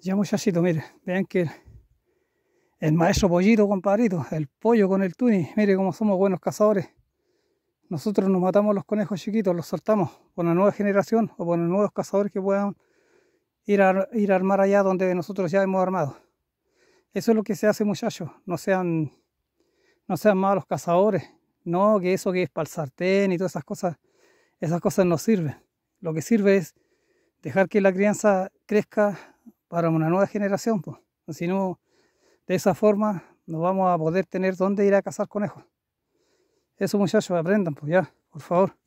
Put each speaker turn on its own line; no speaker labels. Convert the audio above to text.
ya muchachitos, mire vean que el, maestro pollito, compadrito, el pollo con el tuni, mire cómo somos buenos cazadores. Nosotros nos matamos los conejos chiquitos, los soltamos con la nueva generación o por nuevos cazadores que puedan ir a, ir a armar allá donde nosotros ya hemos armado. Eso es lo que se hace, muchachos. No sean, no sean malos cazadores. No, que eso que es para el sartén y todas esas cosas, esas cosas no sirven. Lo que sirve es dejar que la crianza crezca para una nueva generación. Pues. Si no, de esa forma no vamos a poder tener dónde ir a cazar conejos. Eso muchachos, aprendan, pues ya, por favor.